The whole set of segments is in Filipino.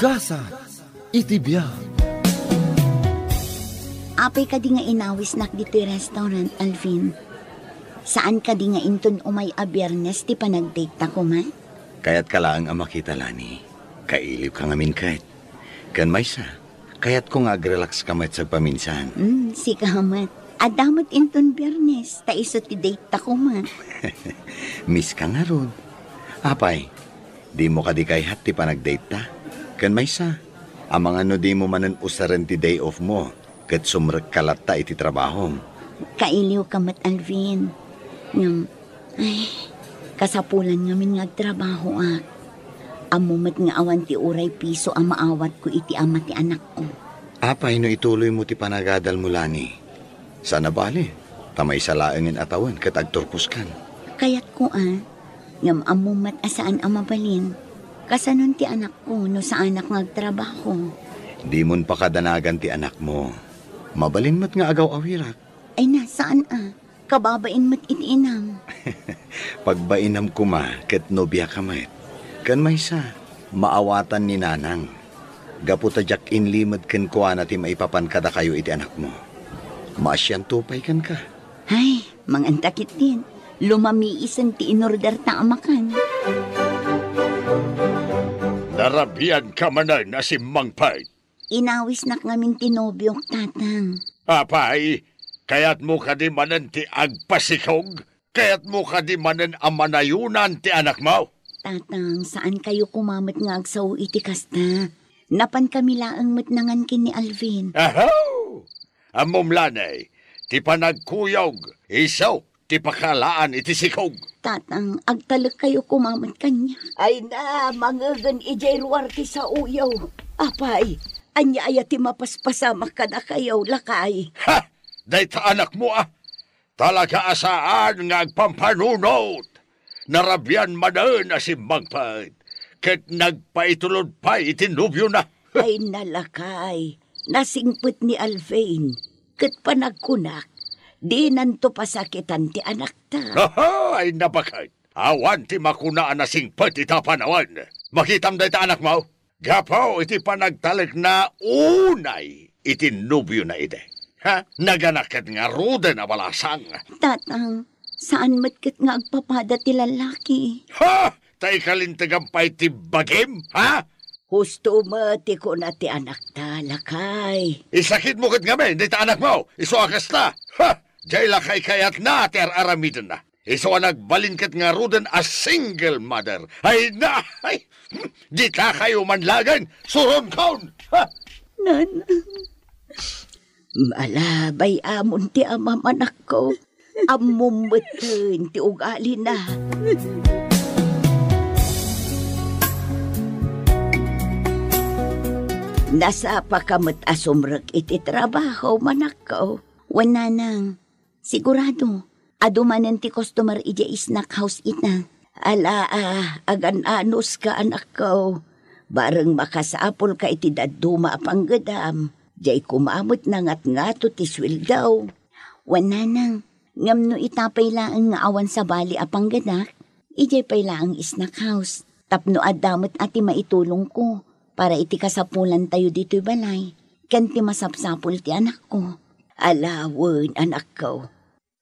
Gasa itibya. biya. Apay ka di nga inawis nak dito'y restaurant, Alvin. Saan ka di nga inton umay a biyernes ti panagdate ta ko, ma? Kayat ka lang ang makita, Lani. Kailip ka ngamin kahit. Kan may sa, kayat ko nga agrelax kamat sa paminsan. Mm, si kamat. Adamot inton biyernes, ta iso ti date ta ko, ma. Miss ka nga ron. Apay, di mo ka di kayhat ti panagdate ta. Kan maysa, sa, mga ano di mo manan usaran ti day off mo, kat sumrek ta iti trabaho. Kailiw ka mat, Alvin. Ng, ay, kasapulan ngamin nagtrabaho ak. Ah. Amumat nga awan ti uray piso ang ah, maawat ko iti ama ti anak ko. Apa, ino ituloy mo ti panagadal mula ni. Sana bali, tamay sa laangin atawan kat agturpuskan. Kayat ko ah, ngam amumat asaan mabalin. Kasanon ti anak ko no sa anak nagtrabaho. Di mon pakadanagan ti anak mo. Mabalin mat nga agaw awirak. Ay nasaan ah? Kababain mat itinam. Pagbainam ko ma, ket nobya kamet. Kan may sa, maawatan ni nanang. Gaputadyak inlimad ken kuana ti maipapan kada kayo iti anak mo. Maasyan tupay kan ka. Ay, mangantakit din. Lumamiisan ti inorder ta amakan. Narabian ka manay na si Mang Mangpay. Inawis na ngamin tinubyok, tatang. Apay, kaya't mo ka di manan ti agpasikog, kaya't mo ka di manan amanayunan ti anak mo. Tatang, saan kayo kumamit nga agsaw iti kasta? Napan kami laang matnangan kin ni Alvin. Aho! Amom lanay, ti panagkuyog, isaw, ti pakalaan iti sikog. Tatang, agtalag kayo kumamat kanya. Ay na, mangagan ijay e ruwarte sa uyaw. Apay, anya aya ti mapaspasamak ka na kayo, lakay. Ha! Day anak mo ah! Talaga asaan nga agpampanunot! Narabyan manan na si Magpad. Kat nagpaitulod pa itinubyo na. Ay nalakay, nasingpit ni Alvain. Ket panagkunak, di nanto pasakitan ti anak ta. Aha, ay napakay. Awan ti makunaan na sing ita panawan. Makitam da ita anak mo. Gapaw iti panagtalik na unay iti nubyo na ide. Ha? Naganakat nga rude na balasang. Tatang, saan matkat nga agpapada ti lalaki? Ha? Tay kalintigampay ti bagim? Ha? Husto mati ko na ti anak ta, lakay. Isakit mo kat ngamin, di ta anak mo. Isuakas ta. Ha! Jay lakay kayat na ter aramidin na. Iso ang nagbalingkit nga rudan a single mother. Ay na, ay, di ta kayo manlagan, suron kaun! Nan, malabay amon ti ama manak ko. Among betin ti ugali na. Nasa pakamat asumrek iti trabaho manak ko. Wala nang Sigurado, adumanan ti customer ija snack house ita. Ala, ah, agan anos ka anak ko. Bareng makasapol ka iti daduma apang gadam. Diyay kumamot na ngat ngato ti swildaw. Wananang, ngam no itapay laang nga awan sa bali apang ganak. Ijay pay laang snack house. Tapno adamot ati maitulong ko para iti kasapulan tayo dito'y balay. Kanti masapsapol ti anak ko. Alawan anak ko.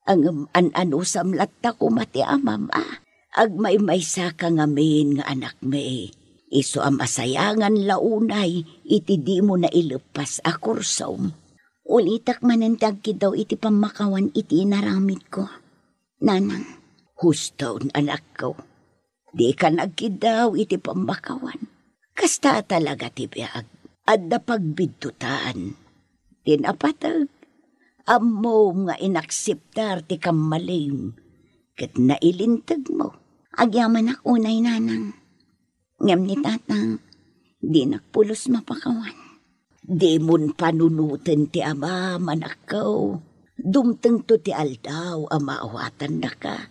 Ang an ano usam latta ko mati amam ah, ah. Ag may maysa ka ngamin nga anak me. Eh. Iso ang masayangan launay, iti di mo na ilupas a ah, Ulitak manantag ki iti pamakawan iti inaramid ko. Nanang, hustaw anak ko. Di ka nagkidaw iti pamakawan. Kasta talaga ti biag. Adda da pagbidutaan. Tinapatag amo nga inakseptar ti kamalim, kat nailintag mo. Agyaman ak unay nanang. Ngam ni tatang, di nakpulos mapakawan. Di mun panunutan ti ama manakaw, Dumteng to ti aldaw amaawatan na ka,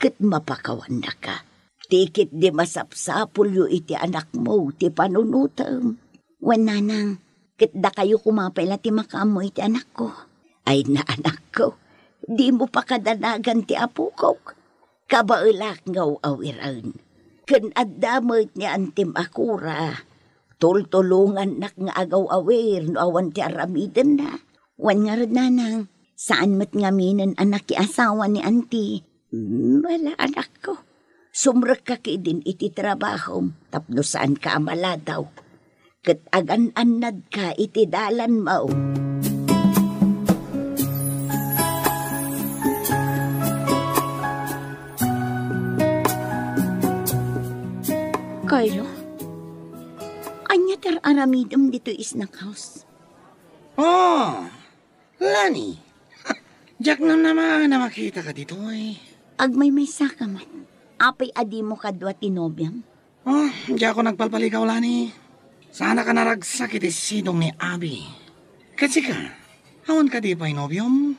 kat mapakawan na ka. Tikit di masapsapul yu iti anak mo, ti panunutam. Wan nanang, kat da kayo kumapela ti makamoy ti anak ko ay naanak ko, di mo pa kadanagan ti apukok. Kabailak ngaw awiran. Ken adamit ni antim akura. Tultulungan nak nga agaw awir no awan ti aramiden na. Wan nga nanang, saan mat nga minan anak ki asawa ni anti? Hmm, wala anak ko. Sumrek ka ki din iti trabaho, tapno saan ka amala daw. Kat agan-anad ka iti dalan mao. Baylo? Anya tar aramidom dito is na house. Oh, Lani. Jack na naman na makita ka dito eh. Agmay may saka man. Apay adi mo kadwa tinobyam. Oh, di ako nagpalpaligaw, Lani. Sana ka naragsak iti sinong ni Abi. Kasi ka, awan ka di pa inobyom.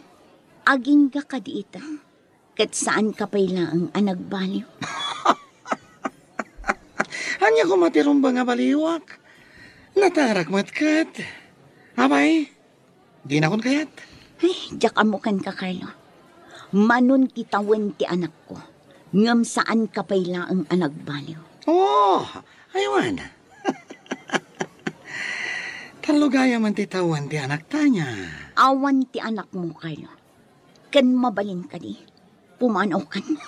Aging ka ka di Kat saan ka pa ang anagbaliw. Anya ko matirong ba nga baliwak? Natarak matkat. Abay, di na kon kayat. Ay, eh, jak amukan ka, Carlo. Manon kitawan ti anak ko. Ngam saan ka payla ang anagbaliw. Oh, aywan. Talugaya man ti tawan ti anak tanya. Awan ti anak mo, Carlo. Ken mabalin ka di pumanaw ka na.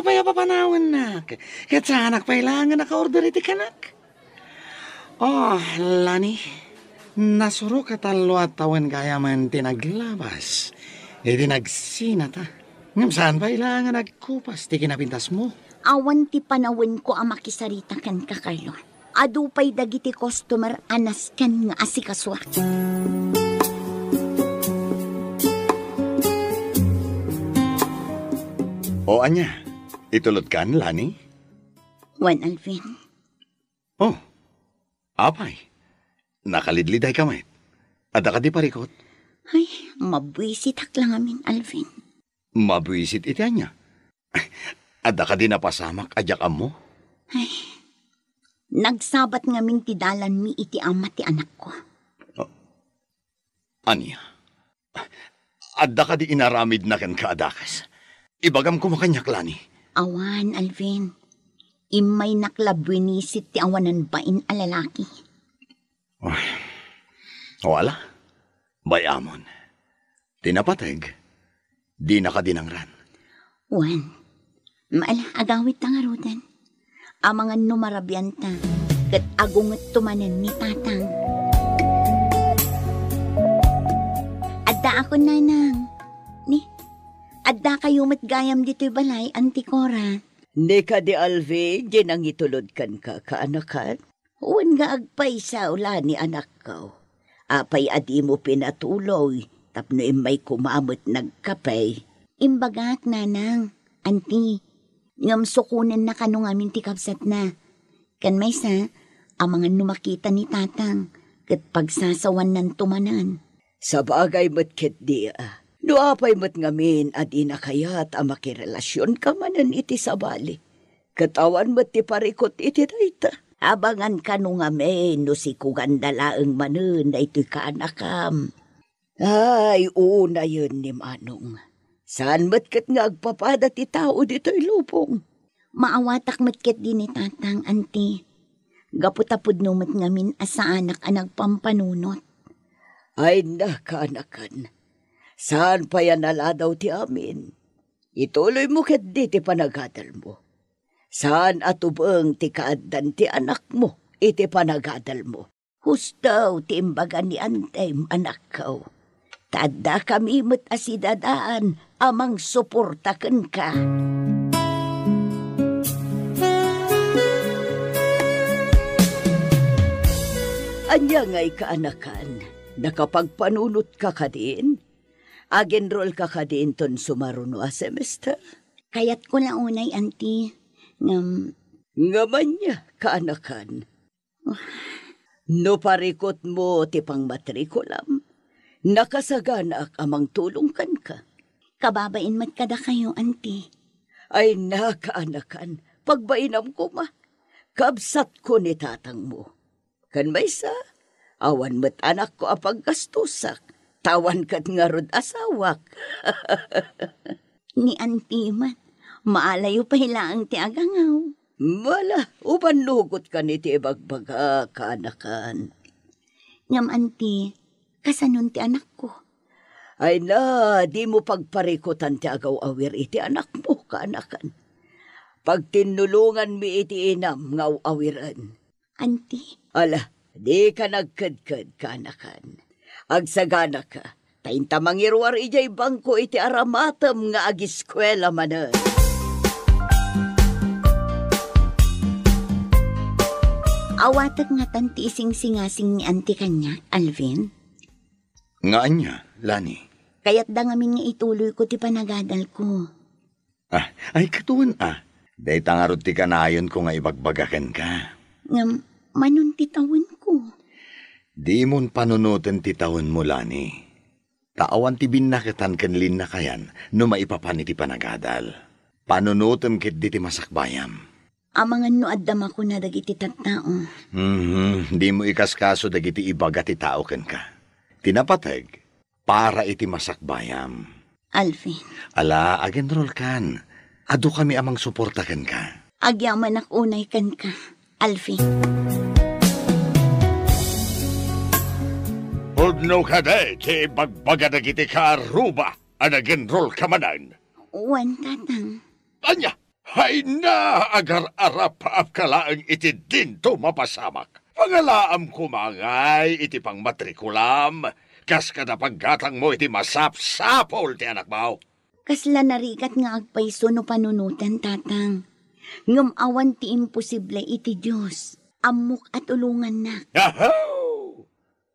Apay papanawan nak. Katsanak pailangan naka-order iti kanak. Oh, Lani, nasuro ka talo at tawin kaya man tinaglabas. Iti nagsina ta. Ngam saan pa ilangan nagkupas ti kinapintas mo? Awan ti panawin ko ang makisarita kan kakalon. Adu pa'y dagiti customer anas kan nga asikaswa. Mm. O anya, itulot kan, Lani? Juan Alvin. Oh, apay. Nakalidliday kamay. Ada ka di parikot. Ay, mabuisit lang amin, Alvin. Mabwisit iti anya. Ada ka di napasamak adyak amo? Ay, nagsabat ngamin tidalan mi iti ama ti anak ko. Oh, anya, ada ka di inaramid na ken kaadakas. Ibagam ko makanyak, Lani. Awan, Alvin. Imay naklabwinisit ti awanan bain alalaki. Ay, wala. Bayamon. Tinapateg. Di nakadinangran. Wan, maala agawit ta nga Amangan numarabyan ta, kat agungat tumanan ni tatang. Adda ako nanang. Adda kayo matgayam dito'y balay, antikora. Nika di Alve, di nang itulodkan ka, kaanakan. Uwan nga agpay sa ula ni anak ko. Apay adi mo pinatuloy, tapno may kumamot nagkapay. Imbagat, nanang, anti, ngam sukunan na kanong amin tikapsat na. Kan may sa, ang numakita ni tatang, kat pagsasawan ng tumanan. Sa bagay mo't kit di ah. Duapay mat ngamin at inakayat ang makirelasyon ka manan iti sabali. Katawan mat ti parikot iti dayta. Abangan ka nung ngamin no si kugandalaang manan na ito'y kaanakam. Ay, una yun ni Manong. Saan mat kat nga agpapada ti tao dito'y lupong? Maawatak mat kat din ni Tatang, Auntie. Gaputapod numat ngamin asa anak anag pampanunot. Ay, nakaanakan. Nakaanakan Saan pa yan aladaw ti amin? Ituloy mo ket di ti panagadal mo. Saan atubang ti kaaddan ti anak mo, iti panagadal mo. Hustaw ti imbagan ni Antem, anak ko. Tadda kami met asidadaan amang suportaken ka. Anya nga'y kaanakan, nakapagpanunot ka ka din? Agenrol ka ka diinton sumaruno a ah, semester. Kayat ko na unay, auntie. Ngam... Ngaman niya, kaanakan. Oh. No parikot mo ti pang matrikulam. Nakasagana amang tulungkan ka. Kababain mat kada kayo, auntie. Ay nakaanakan, pagbainam ko ma. Kabsat ko ni tatang mo. Kan may sa, awan mo't anak ko apag gastusak tawan kat nga rod asawak. Ni antiman, maalayo pa hilaang ti agangaw. Mala, uban lugot ka ni ti ibagbaga kaanakan. Ngam anti, kasanon ti anak ko. Ay na, di mo pagparikutan ti agaw awir iti anak mo kaanakan. Pag tinulungan mi iti inam ngaw awiran. Anti. Ala, di ka nagkadkad kaanakan. Agsagana ka. Tainta mangiruar ijay bangko iti aramatam nga agiskwela manan. Eh. Awatag nga tanti ising-singasing ni anti kanya, Alvin. Nga anya, Lani. Kaya't da ngamin nga ituloy ko ti panagadal ko. Ah, ay katuan ah. Day tangarod ti kanayon ko nga ibagbaga ka. Nga, manunti tawin ko. Di mon panunutin ti taon mo, Lani. Taawan ti binnakitan kanlin na kayan no maipapan iti panagadal. Panunutin kit di ti masakbayam. Amangan no addam ako na dagiti tattao. Mm-hmm. Di mo ikaskaso dagiti ibaga ti tao ken ka. Tinapatag para iti masakbayam. Alfin. Ala, agenrol kan. Ado kami amang suportakan ka. Agyaman ak unay kan ka, Alfin. Adno kadete bagbaga karuba ka Aruba anagenrol ka manan. Uwan katang. Anya, hay na agar arap apkalaang iti dinto mapasamak. Pangalaam kumangay iti pang matrikulam. Kas kada paggatang mo iti masap-sapol ti anak bao. Kasla narikat nga agpaiso no panunutan tatang. Ngamawan ti imposible iti Diyos. Amok at ulungan na. Yahaw!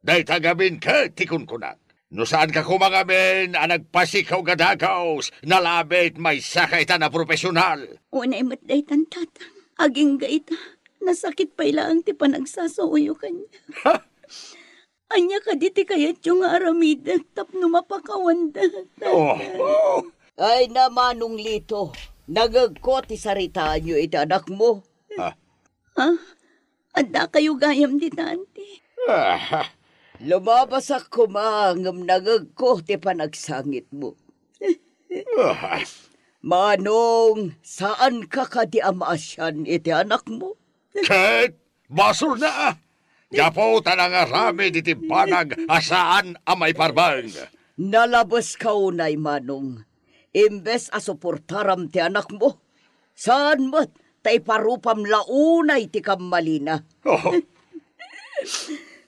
Dahil tagabin ka, tikon ko na. No saan ka kumagamin, ang nagpasikaw gadagaos, nalabit may sakay na profesional. Una imat day tan tatang, aging gaita, nasakit pa ilang ti panagsasauyo kanya. Anya ka diti kayat yung aramid, tap numapakawanda. Oh, oh. Ay namanong lito, nagagko ti saritaan nyo ita anak mo. Ha? Ha? Anda kayo gayam di tante. Ah, Lumabas ako maangam nagagko ti panagsangit mo. Manong, saan ka ka di amasyan iti anak mo? Kahit basur na ah. Yapo tanang arami diti banag asaan amay parbang. Nalabas ka unay manong. Imbes asuportaram ti anak mo. Saan mo't tay parupam launay ti kamalina? Oh.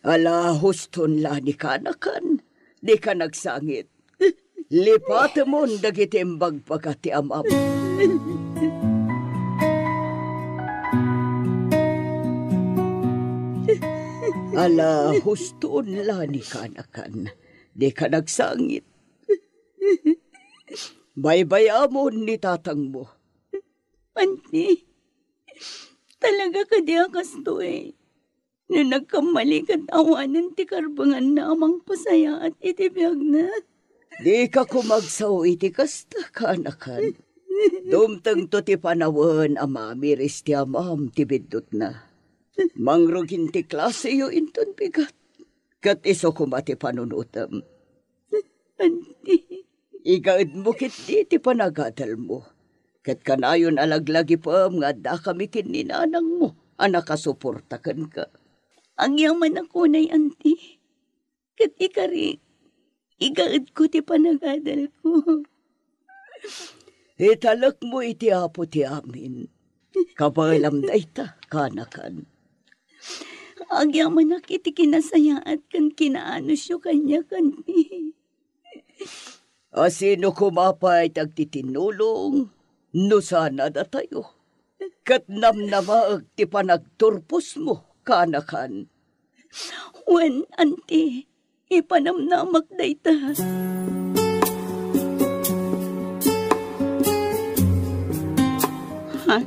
Ala, huston la ni kanakan. Di ka nagsangit. Lipat mo dagiti bagpagati ti amam. Ala, huston la ni kanakan. Di ka nagsangit. Baybaya mo ni tatang mo. Panti, talaga ka di akas to eh na nagkamalikat awanan ti karbangan na amang pasaya at itibiyag na. Di ka kumagsaw iti kasta kanakan. Dumtang to ti panawan amami res ti amam ti bidot na. Mangrugin ti klase yo inton bigat. Kat iso kumati panunutam. Andi. Igaid mo kit di ti panagadal mo. Kat kanayon alaglagi pa nga da kami kininanang mo. Anak ka. Ang yaman ng kunay, anti. Kat ikari, igaad ko ti panagadal ko. Italak eh, mo iti apo ti amin. Kapakilam na ita, kanakan. Agyaman na kiti kinasaya at kan kinaano siyo kanya kanti. Asino kumapay tagtitinulong, no sana da tayo. Katnamnamaag ti panagturpos mo kaanakan. When, auntie, ipanamnamak dayta. Ha?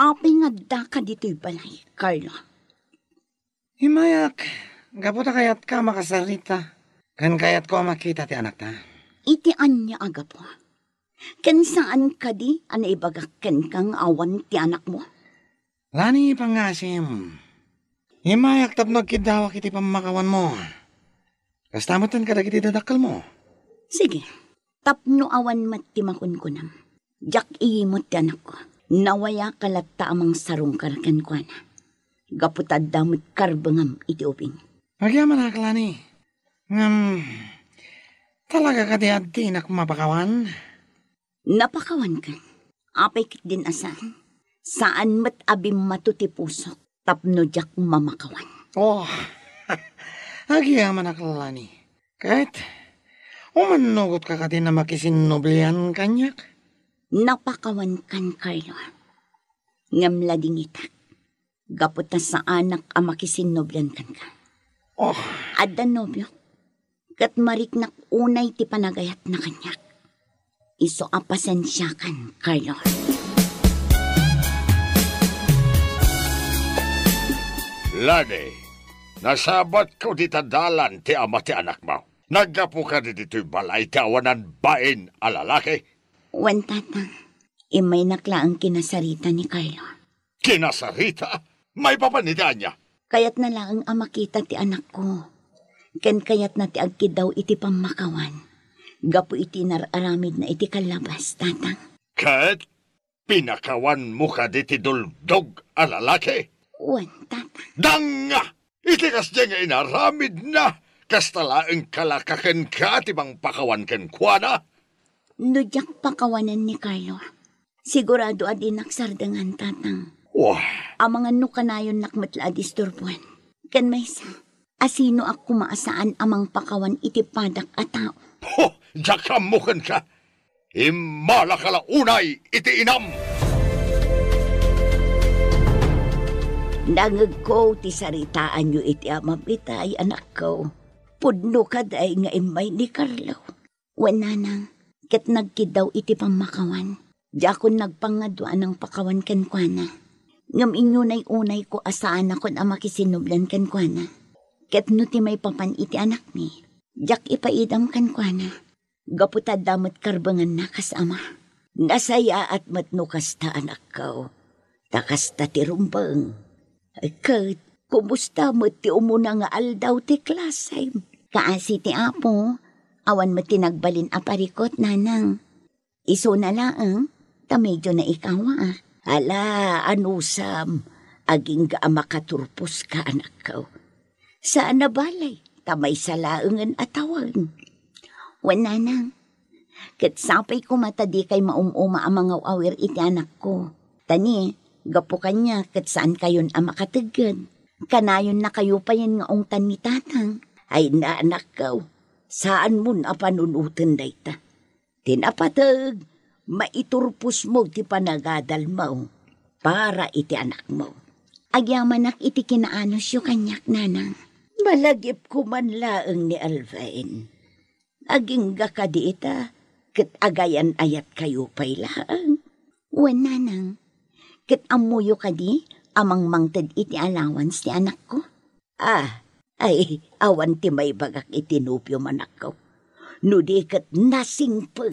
Apay nga daka dito'y balay, Carlo. Himayak, gaputa kayat ka makasarita. Kan kayat ko makita ti anak ta. Iti anya aga po. Kan saan ka di, ana ibagak ken kang awan ti anak mo? Lani pangasim. Ima yaktab no kidawa kiti pamakawan mo. Kastamutan ka dagiti dadakal mo. Sige. Tapno awan matimakon ko nam. Jak iimot ti anak ko. Nawaya kalatta amang sarong karakan ko na. Gaputad damot karbangam iti uping. Agyaman lani. Ngam, talaga ka di inak mapakawan? Napakawan kan. Apay kit din asan saan mat abim matutipusok, tapno jak mamakawan. Oh, agi agiyaman akalani. Kahit umanugot ka ka din na makisinoblihan kanyak. Napakawan kan, Carlo. Ngamla dingitak. Gapot na sa anak amakisinoblan kan ka. Oh. Adda nobyo. Kat mariknak unay ti panagayat na kanyak. Iso apasensya kan, Carlo. Carlo. Lani, nasabat ko di tadalan ti ama ti anak mo. Naggapo ka di dito'y balay kawanan bain alalaki. Wan tatang, imay nakla ang kinasarita ni Carlo. Kinasarita? May papanidaan niya. Kayat na lang ang amakita ti anak ko. Ken kayat na ti agkidaw iti pamakawan. Gapu iti nararamid na iti kalabas, tatang. Kat, pinakawan mo ka di ti duldog alalaki uwan, tatang. Danga! Itikas niya nga inaramid na! Kastalaang kalakakan ka at ibang pakawan kan kuana! Nudyak pakawanan ni Carlo. Sigurado at inaksardangan, tatang. Wah! Ang mga nukanayon nakmatla disturbuan. Kan may sa, asino ak kumaasaan amang pakawan iti padak at tao. Ho! Jakamukan ka! Imala kalaunay iti inam! Nangag ko ti saritaan nyo iti ay anak ko. Pudno ka day nga imay ni Carlo. nang, kat nagkidaw iti pamakawan. Di ako nagpangadwa ng pakawan kankwana. Ngam inyo na'y unay ko asaan ako na makisinublan kankwana. Kat no ti may papan iti anak ni. Diak ipaidam kankwana. Gaputad damot karbangan na kasama. Nasaya at matnukas ta anak ko. Takasta ti rumbang. Kurt, kumusta mo ti umuna nga aldaw ti klasay? Kaasi ti apo, awan mo tinagbalin parikot nanang. Iso na laang, eh. ta medyo na ikawa ah. Ala, anusam, aging gaama makaturpos ka anak ko. Saan na balay, tamay sa laangan atawan. Wananang, kat sapay ko mata kay maumuma ang mga awir iti anak ko. Tani, Gapo kanya ket saan kayon ang makatagan. Kanayon na kayo pa yan nga ungtan ni tatang. Ay na kaw, saan mo na panunutan dayta? Tinapatag, maiturpos mo ti panagadal mo para iti anak mo. Agyamanak iti kinaanos yung kanyak nanang. Malagip ko man laang ni Alvain. Aging gakadiita, kat agayan ayat kayo pay laang. Wan nanang, Kat amuyo ka di, amang mangtad iti allowance ti anak ko. Ah, ay, awan ti may bagak itinupyo manak ko. Nudi kat nasing pag.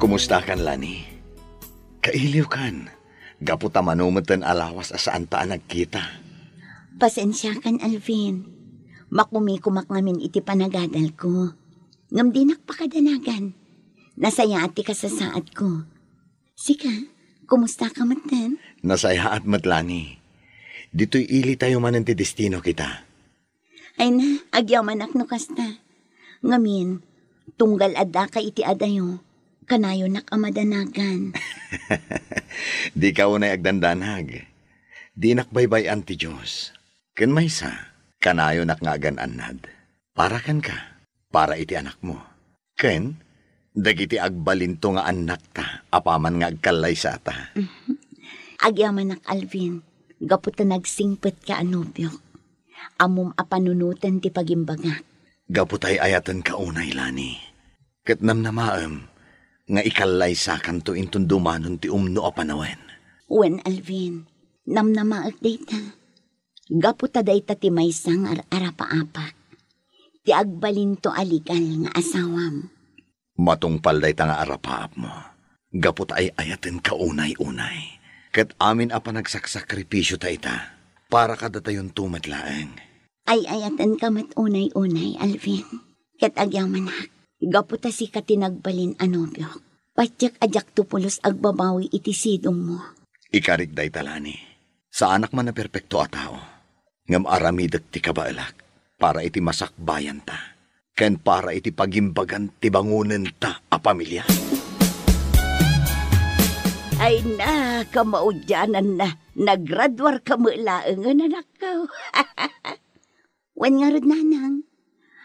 Kumusta kan, Lani? Kailiw kan. Gaputa manumatan alawas asaan ta nagkita. Pasensya kan, Alvin. Makumikumak ngamin iti panagadal ko. Ngam di nakpakadanagan Nasayati ka sa saat ko. Sika, kumusta ka matan? Nasaya at matlani. Dito'y ili tayo man ti destino kita. Ay na, agyaman akno kasta. Ngamin, tunggal ada ka iti adayo. Kanayo nakamadanagan. Di ka unay agdandanag. Di nakbaybayan ti Diyos. Ken maysa, kanayo nakngagan anad. Para kan ka, para iti anak mo. Ken, Dagiti agbalinto nga anak ta, apaman nga agkalay sa ta. Mhm. Agyaman nak Alvin, gaputa nagsingpet ka anubyo. Amom apanunutan ti pagimbaga. Gaputay ayatan ka unay, Lani. Katnam na nga ikalay sa kanto intundumanon ti umno apanawen. Wen Alvin, namnamaag data. Gaputa dayta ti maysang ar-arapaapa. Ti agbalinto aligal nga asawam Matungpal day tanga arapap mo. Gapot ay ayaten ka unay-unay. Kat amin apa nagsaksakripisyo ta ita. Para kada tayong tumatlaeng. Ay ayatan ka mat unay-unay, Alvin. Kat agyaw manak. Gapot si ka tinagbalin anobyok. ajak tupulos agbabawi iti sidong mo. Ikarik day talani. Sa anak man na perpekto a tao. Ngam aramidek ti kabaalak. Para iti masakbayan ta ken para iti pagimbagan ti bangunan ta a pamilya. Ay na, kamaudyanan na. Nagradwar ka mo ilaangan, anak ko. Wan nga rod nanang.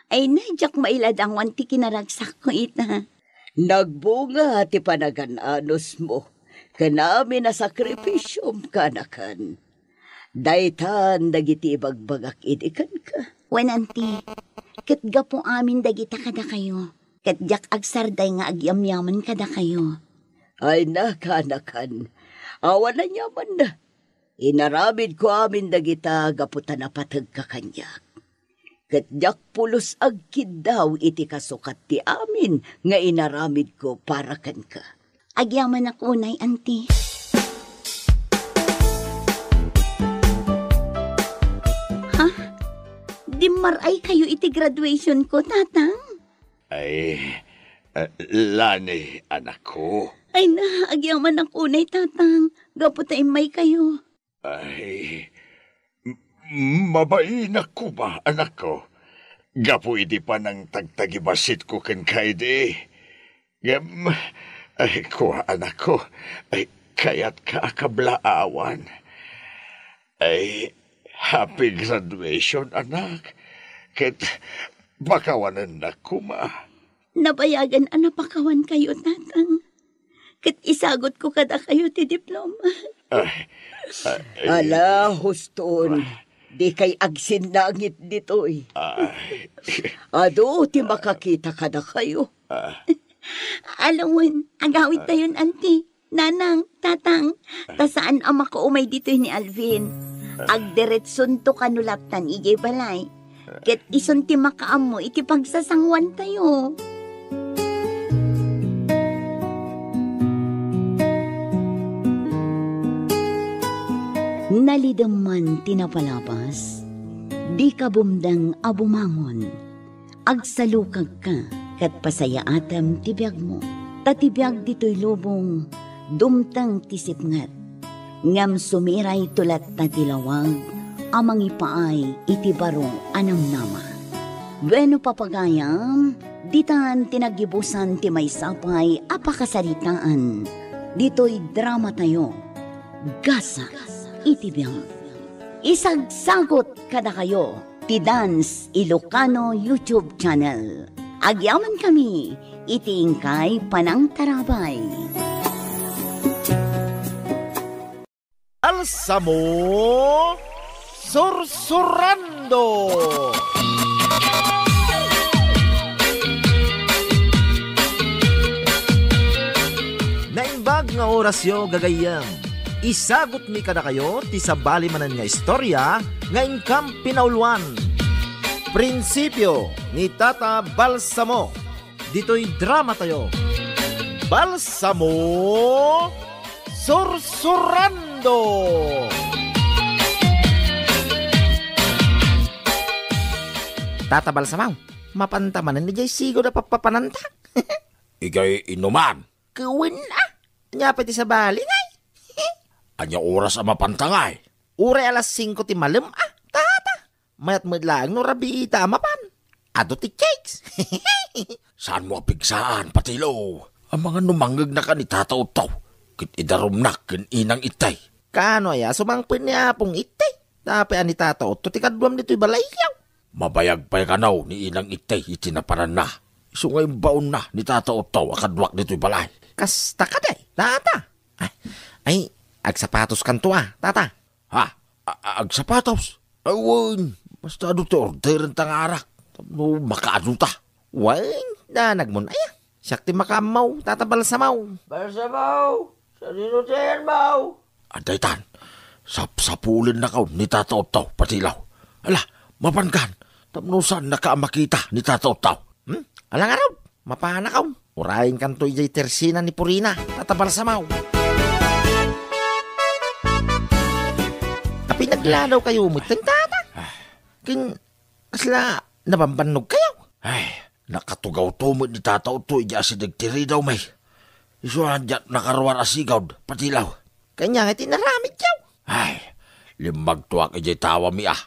Ay na, jak mailad ang wanti kinaragsak ko ita. Nagbunga ti panagananos mo. Kanami na sakripisyom kanakan. Daitan dagiti ibagbagak idikan ka. Wan, auntie. Katga po amin dagita kada kayo. Kadyak agsarday nga agyamyaman kada kayo. Ay nakanakan, awa na yaman na. Inarabid ko amin dagita gaputa na patag ka kanyak. Kadyak pulos agkid daw iti kasukat ti amin nga inaramid ko para kan ka. Agyaman ako, Nay Auntie. Dimaray kayo iti graduation ko, tatang. Ay, uh, Lani, anak ko. Ay, naagyaw man ang unay, tatang. Gaputain may kayo. Ay, mabainak ko ba, anak ko? Gapo idi pa ng tagtagibasit ko ken kaide. Gam, ay, kuha anak ko, ay, kaya't kakablaawan. Ay, Happy graduation, anak. Kit, bakawanan na kuma. Nabayagan ang ah, napakawan kayo, tatang. Kit isagot ko kada kayo ti diploma. Ay, ay, Ala, hustoon. Di kay agsin langit dito eh. Ay. Ado, ti makakita kada kayo. Ay. Ah. agawit tayon, auntie. Nanang, tatang, ah. tasaan ang makaumay dito ni Alvin agderetsun to kanulaptan ijay balay. Ket isunti makaam mo, iti pagsasangwan tayo. Nalidaman tinapalapas, di ka bumdang abumangon, agsalukag ka, kat pasaya atam tibiyag mo, tatibiyag dito'y lubong, dumtang tisipngat, ngam sumiray tulat na dilawag, amang ipaay iti barong anamnama. Bueno papagayam, ditan tinagibusan ti may sapay apakasaritaan. Dito'y drama tayo, gasa iti biyang. Isagsagot kada kayo ti Dance Ilocano YouTube channel. Agyaman kami, itiingkay panang tarabay. ng Samo Sursurando. Naimbag nga oras yo gagayam. Isagot mi kada kayo ti sabali manan nga istorya nga inkam pinauluan. Prinsipyo ni Tata Balsamo. Dito'y drama tayo. Balsamo Sursurando. Mundo. Tatabal sa mau, mapantamanan ni Jay Sigo na papapananta. Ikay inuman. Kuwin na. Ah. Nya pati sa bali ngay. Anya oras ang mapantangay. Ure alas 5 ti ah, tata. Mayat madlaang no rabita mapan. Ado ti cakes. Saan mo apigsaan, patilo? Ang mga numanggag na kanitataw ket idarumnak ken inang itay. Kano ya sumangpin ni apong itay. Dapat ani tata otto ti kadwam dito'y balayaw. Mabayagpay kanaw ni inang itay itinaparan na. So ngayon baon na ni tata otto akadwak dito'y balay. Kasta ka day, tata. Ay, ay agsapatos kanto ah, tata. Ha? Agsapatos? Awan, basta ano to orderan tang arak. No, makaano ta. Wan, danag mo na yan. Ah. Siyak makamaw, tatabal sa maw. Balsamaw! Sa sinutayan ba? Anday tan, sap sapulin na kaw ni Tataw Taw patilaw. Ala, mapankan, tamnusan na ka makita ni Tataw Taw. Hmm? Alang araw, mapahana ka. kan to ijay tersina ni Purina, tatabal sa maw. Kapinaglalaw kayo mo, tata. Ah. Kin, asla, nabambanog kayo. Ay, nakatugaw to mo ni Tataw Taw, iya si Digtiri daw may. Isuhan dyan nakaruan asigawd, patilaw. Kanya nga tinaramit yaw. Ay, limbag tuwa ka tawa mi ah.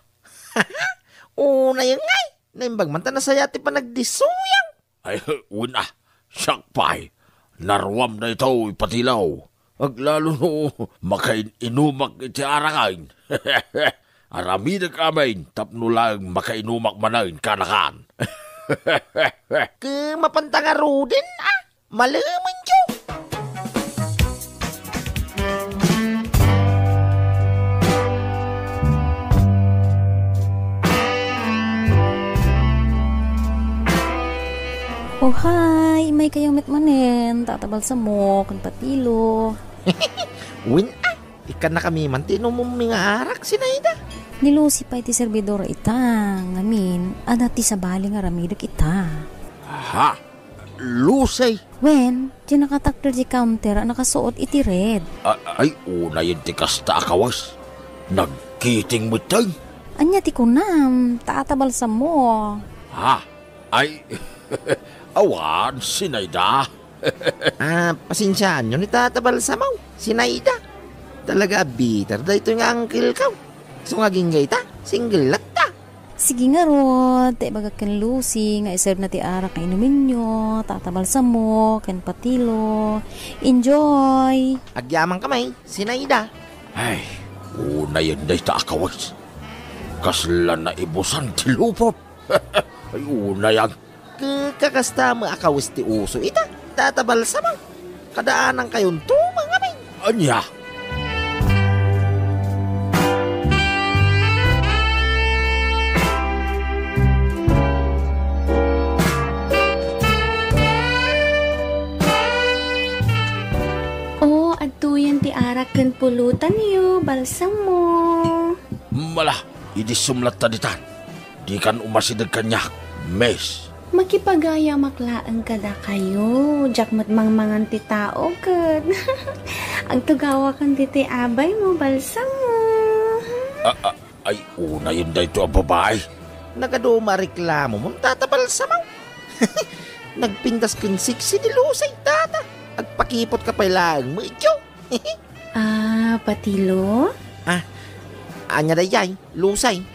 Una yung ngay, naimbag man ta na sayati pa nagdisuyang. Ay, una, sakpay, narwam na ito ipatilaw. Ag lalo no, makain inumak iti arakain. Aramida kamain, tapno lang makainumak manain kanakan. Kumapantangarudin ah, malaman yaw. Oh, hi! May kayong mitmanen. Tatabal sa mo, kan patilo. Win ah! Ikan na kami man, tino mo mga arak, sinayda. Nilusi pa iti servidor ita, ngamin, ada ti sabali nga ramidak ita. Aha! Lusay? Wen, ti nakatakter ti counter, nakasuot iti red. A- ay, unayin ti kasta akawas. Nagkiting mo tay. Anya ti kunam, taatabal sa mo. Ha? Ay, Awan, Sinaida. ah, pasensyaan nyo ni Tata Balsamaw, Sinayda. Talaga bitter da ito nga uncle ka. So nga gingay ta, single lang ta. Sige nga rod, te bagakan Lucy, nga iserve na ti ara kay inumin nyo, Tata Balsamo, kan patilo. Enjoy! Agyaman kamay, Sinaida. Ay, unay yan day ta akawas. Kasla na ibusan ti lupop. Ay, unay ang kakastama akawas ti uso ita, tatabal samang, kadaanan kayon to mga may. Anya? Oh, aduyan ti arak kan pulutan niyo, balsam mo. Malah, idi sumlat taditan. Di kan umasidag kanyak, mes. makipagaya maklaan kada kayo. Jakmat mang manganti tao kad. Ang tugawa kan titi abay mo, balsa mo. Ah, ah, ay, una yun da ito ang babae. Nagaduma reklamo mo, tatabal sa mo. Nagpindas kin siksi ni Lusay, tata. Agpakipot ka pa lang mo, ikyo. ah, patilo? Ah, anya da yay, Lusay.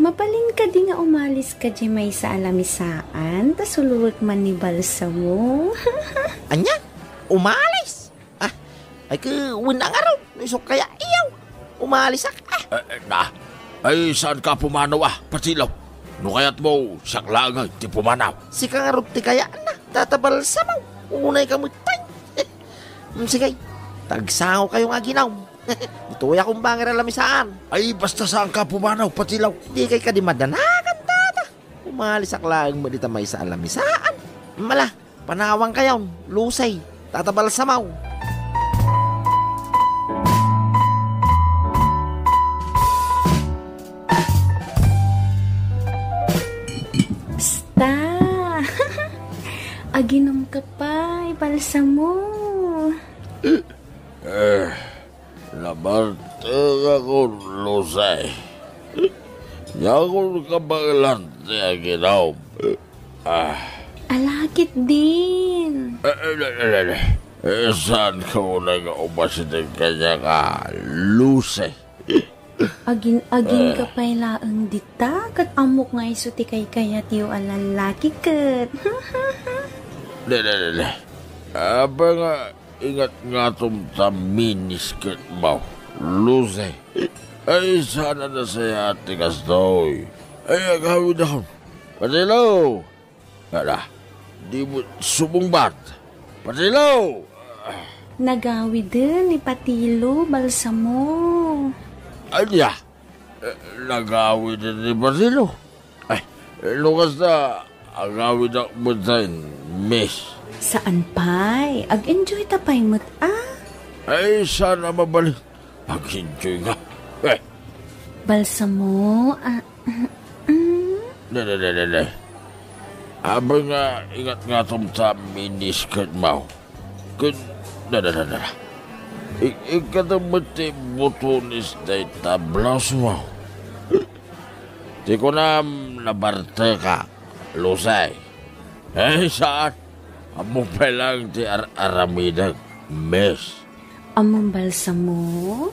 Mapalin ka di nga umalis ka di may sa alamisaan, tas uluwag man ni balsa mo. Anya? Umalis? Ah, ay ka unang araw, isok kaya iyaw. Umalis ak. Ah. Eh, eh, na, ay saan ka pumanaw ah, patilaw? No kaya't mo, siyak lang di pumanaw. Si kangarog ti kaya na, tatabal sa mo. Unay ka mo, tay. Eh, mm, sige, tagsango kayo nga ginaw. Ditoy akong bangir alam saan. Ay, basta saan ka pumanaw, patilaw. Di kay ka di madanakan, tata. Umali sa klaang madita may sa alamisaan. Mala, panawang kayon, lusay, tatabal samaw. Basta! Aginom ka pa, ibalsa mo. say. Nyakon ka bagilan siya eh, ginaw. Ah. Alakit din. Eh, eh, eh saan ka mo nag-umasin ng kanya ka luse? agin agin ka pa ilaang dita kat amok nga iso ti kay kaya tiyo alang laki kat le, le. aba nga ingat nga tum taminis kat mau lose ay, sana na saya at tigas doy. Ay, agawin daw. Patilo! Nga di mo sumungbat. Patilaw! Nagawi din ni Patilo, balsamo. Anya, eh, nagawi din ni Patilo. Ay, eh, lukas na agawi mo mutain, miss. Saan pa'y? Ag-enjoy tapay mo't ah? Ay, sana mabalik. ag enjoy ka. Eh. Balsamo. Uh, Dah, dah, dah, dah, dah. Eh. Abang nga ingat nga tumtam minis kat mau. kan dah, dah, dah, dah. Ikat mesti butunis day tablas mau. Tikunam na barteka, lusay. Eh, saat Amo pelang ti ar aramidang mes. Among balsamo?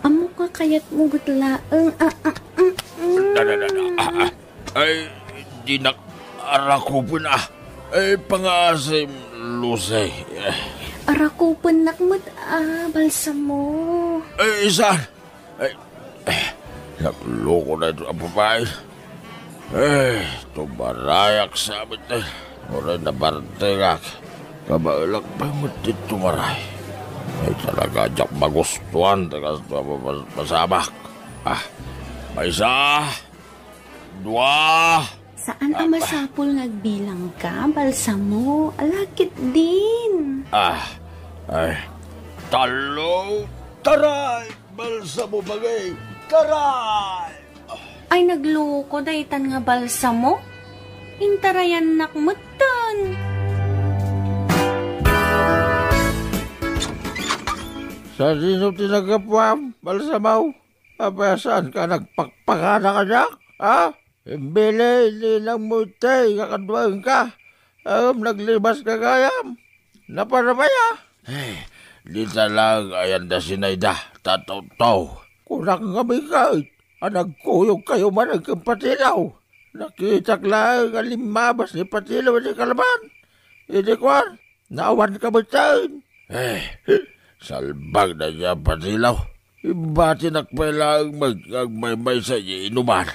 Amo ka kayat mo gutla. Ang mm, ah ah ah. Da mm. da da da. Ah, ah. Ay di nak arakupon ah. Ay pangasay ah balsam mo. Ay saan? Ay, ay eh, nakloko na ito ang babae. Ay, tumarayak sa eh, amin na. Mura na bartingak. Kabalak pa mo dito maray. Ay talaga jak magustuhan tagas pasabak. Ah, isa, dua. Saan ang ah, masapol nagbilang ka, balsamo? Alakit din. Ah, ay, talo, taray, balsamo bagay, taray. Ay, nagluko, daitan nga balsamo. Intarayan nakmutan. Intarayan nakmutan. Sa sino tinagapwam, balsamaw? Apayasan ka nagpakpaka na kanyak? Ha? Imbili, hindi lang mutay, kakadwang ka. Um, naglibas ka kayam. Naparabaya. Hey, eh, di talag ayan da sinayda, tatotaw. Kunak nga may kahit, anagkuyog kayo man ang kapatilaw. Nakita lang ang limabas ni patilaw ni kalaban. Hindi kwan, naawan ka ba tayo? Eh, Salbag na niya patilaw. Ibati nakpailang magkagmaymay sa inuman.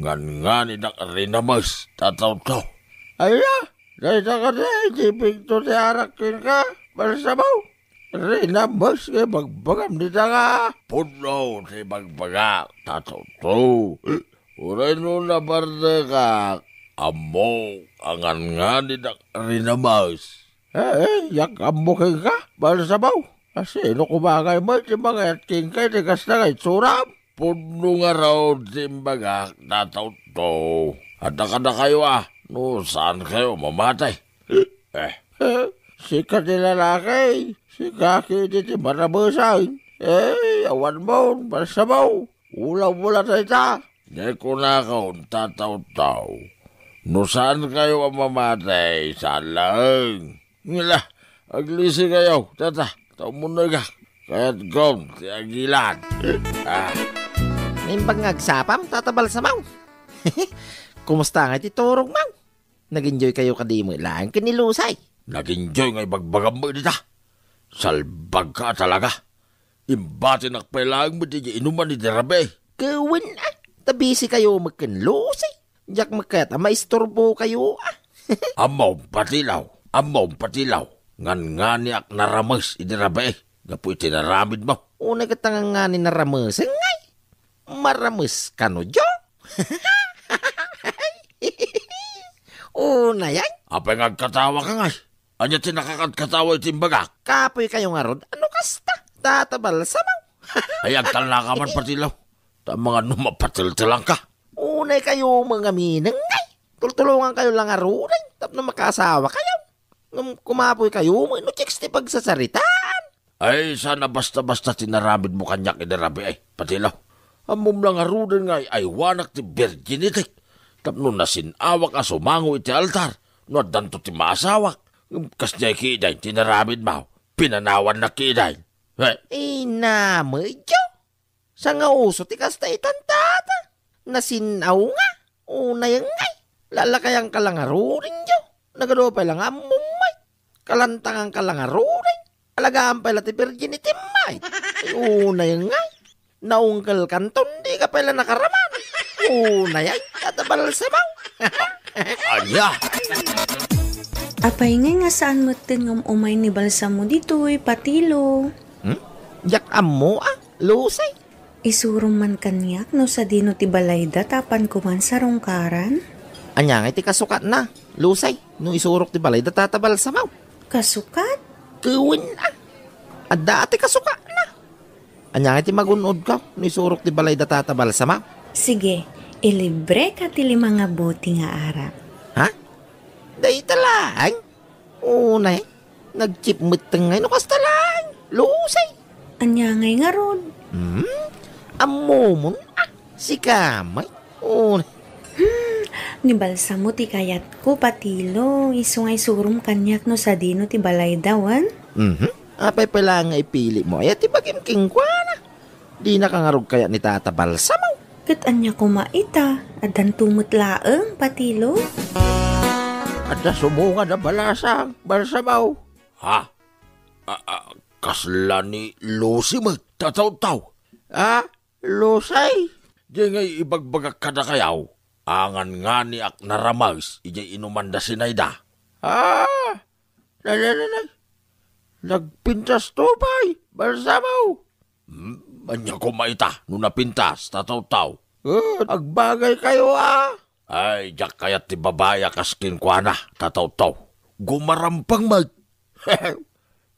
Ngan-ngani na rinamas tataw-taw. Ala, dahil ka na, hindi pinto ni Arakin ka. Malasabaw. Rinamas kay magbagam ni nga. Puno si magbaga tataw-taw. Uray no na barda ka. Among angan-ngani na rinamas. Eh, eh, yak amok ka. Malasabaw. Kasi ino ko bagay mo, timbaga at kingkay, tigas na kay tsura. Puno nga raw, timbaga, nataw to. Adaka na kayo ah, no, saan kayo mamatay? eh, sika di lalaki, sika kiti ti marabusan. Eh, awan mo, masabaw, ulaw-ula tayo ta. Di ko na kaon, tataw-taw. No saan kayo ang mamatay? Saan lang? Ngila, aglisi kayo, tata. Taumunoy ka. Kaya't gom, si Agilan. ah. Nimbang ngagsapam, tatabal sa mong? Kumusta nga titurong mong? Nag-enjoy kayo kadimo lang kinilusay. Nag-enjoy nga ibagbagam mo dita. Ah. Salbag ka talaga. Imbati nakpailang mo di inuman ni Dirabe. Gawin ah. Tabisi kayo magkinlusay. Diyak magkata ah, maisturbo kayo ah. Amaw patilaw. Amaw patilaw. Ngan nga ni ak naramas idirabe. Gapo itinaramid mo. Una ka nga ni naramas. Eh, ngay! Maramas ka no, Jo? Una yan? Apay nga katawa ka ngay. Anya ti nakakagkatawa iti imbaga? Kapoy kayo nga rod. Ano kasta? Tatabal sa maw. Ayag tala ka man patilaw. Ta mga numapatil-tilang ka. Unay kayo mga minang ngay. Tultulungan kayo lang aruray. Eh. Tap na makasawa kayo kumapoy kayo, may no checks ti pagsasaritaan. Ay, sana basta-basta tinarabid mo kanyak inarabi ay, patilaw. Amom lang arudan nga ay wanak ti virginity. Tapno na sinawak sumango iti altar, no danto ti maasawak. Kas niya kiday, tinarabid mo, pinanawan na kiday. Hey. Eh. Ina, medyo. Sa nga uso ti kasta itantata. Nasinaw nga, unay ngay. Eh. Lalakayang kalangarurin jo. Nagano pa lang amom Kalantang ang kalangaruray. Alagaan pala ti virginity may. Eh. Una yan nga. Eh. Naungkal kanton, di ka pala nakaraman. Unay yan, tatabal sa maw. Anya! Apay nga nga saan mo tinong umay ni balsa mo dito, eh, patilo. Hmm? Yak amo ah, lusay. Isurong man kanyak no sa dino ti balayda tapan man sa rongkaran. Anya nga ti kasukat na, lusay. No isurok ti balayda tatabal sa maw. Kasukat? Kawin na. At dati kasuka na. Anya ti magunod ka, ni surok ti balay datata balsama. Sige, ilibre ka ti mga buti nga ara. Ha? Day talang? Una eh, nagchipmitang ngayon kas talang. Lusay. Anya ngay nga ron. Hmm? Amomon ah, si kamay. Una. Hmm, ni balsamo ti kayat ko patilo. Isungay surum kanyak no sa dino ti balay dawan. Mm-hmm. Apay pala nga ipili mo. Ay ti bagimking kwa na. Di nakangarog kaya ni tata balsamo. Kat anya kumaita. Adan tumutlaang patilo. Ada sumunga na balasang balsamaw. Ha? A -a kasla ni Lucy magtataw-taw. Ha? Lusay? Di nga ibagbaga ka na kayaw. Angan nga ni ak naramais ijay inuman da sinayda. Ah! Nalalanag! Nagpintas tubay! Balsamaw! Hmm, anya ko maita, nung napintas, tataw-taw. Uh, oh, agbagay kayo ah! Ay, jak kaya't ti babaya kaskin ko na, tataw-taw. Gumarampang mag...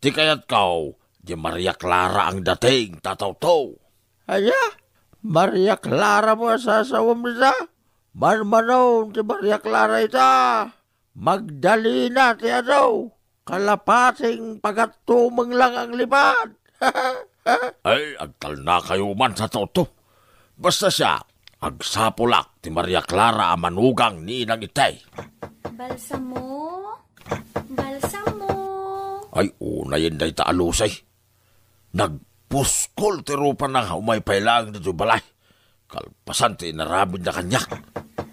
ti kaya't kau, di Maria Clara ang dating, tataw-taw. Aya, Maria Clara mo sa sawamsa? marmanaw ti Maria Clara ita, Magdalina ti ano, kalapating pagatumang lang ang lipad. Ay, agtal na kayo man sa toto. Basta siya, agsapulak ti Maria Clara amanugang ni inang itay. Balsamo? Balsamo? Ay, unayin na itaalusay. Nagpuskol ti rupa na umay pailang dito balay Kalpasanti narabid na kanyak.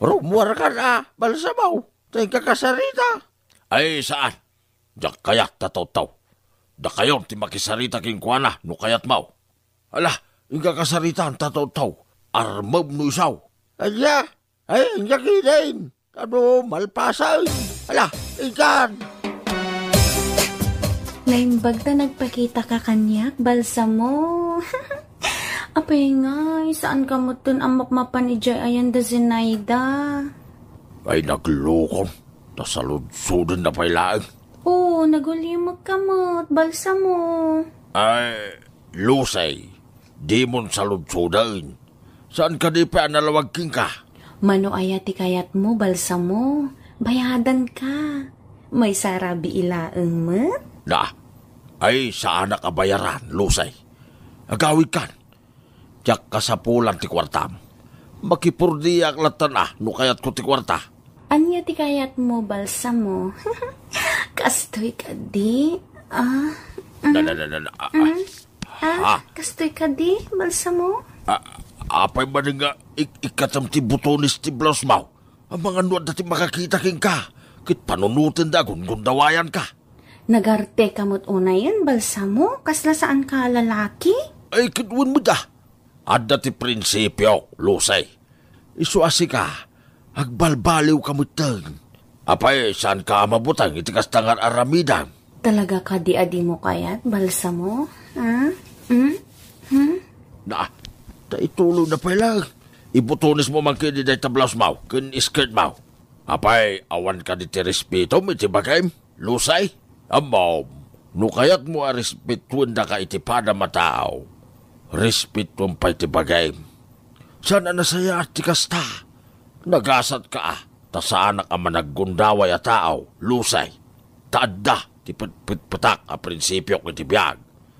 Rumwar ka na, balsabaw. Tay kakasarita. Ay, saan? Diyak kayak tataw-taw. Da kayon ti makisarita king kuana no kayat mau. Ala, yung kakasarita ang tataw-taw. Armab no isaw. Aya, ay, ang yakidain. Ano, malpasay. Ala, ikan. Naimbag na nagpakita ka kanyak, balsa mo. Apay nga, eh, saan ka mo tun amok mapanijay ayan da Zinaida? Ay nagloko, nasaludsudan na pa'y laag. Oo, nagulimog ka mo at balsa mo. Ay, lusay, di mon saludsudan. Saan ka di pa nalawag ka? Mano ayati kayat mo, balsa mo. Bayadan ka. May sarabi ilaang mo? Na, ay saan nakabayaran, lusay? Agawid kan. Tiyak kasapulan ti kwartam. Makipurdiyak latana no kayat ko ti kwarta. Anya ti kayat mo balsam mo? kastoy ka di? Ah. Mm, da, da, da, Ah, kastoy ka di? Balsam mo? Ah, apay ba nga ik ikatam ti butonis ti blouse mau? Ang mga nuwan dati makakita king ka. Kit panunutin da gundawayan ka. Nagarte kamot una yan, balsamo? Kasla saan ka lalaki? Ay, kitwin mo da at dati prinsipyo, Lusay. Isuasi ka, agbalbaliw kamutang. Apay, saan ka mabutang iti kastangar aramidang? Talaga ka di adi mo kayat, balsa mo? Ha? Hmm? Hmm? Na, ta itulog na pala. Ibutunis mo man kini day tablaos mau, kin iskirt mau. Apay, awan ka di tirespeto, iti bagay, Lusay? Amaw, no kayat mo arespetuin da ka iti pada matao. Respect mong pa'y tibagay. Sana nasaya at tikasta. Nagasat ka ah. Ta saan ka managundaway a tao, lusay. Taadda, ti pitpitak a prinsipyo ko tibiyag.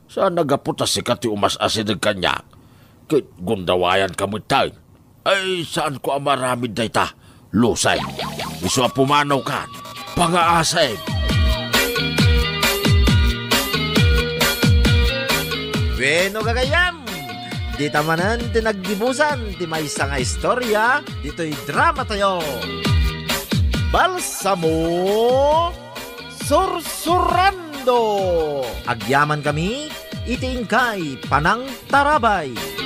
Saan nagaputa si ka ti umas asidag kanya. Kit gundawayan kamitay. Ay, saan ko amaramid day ta, lusay. a pumanaw ka, pangaasay. Eh. Gagayam! Di tamanan tinaggibusan, di may nga istorya, dito'y drama tayo. Balsamo Sursurando Agyaman kami, itiingkay panang tarabay.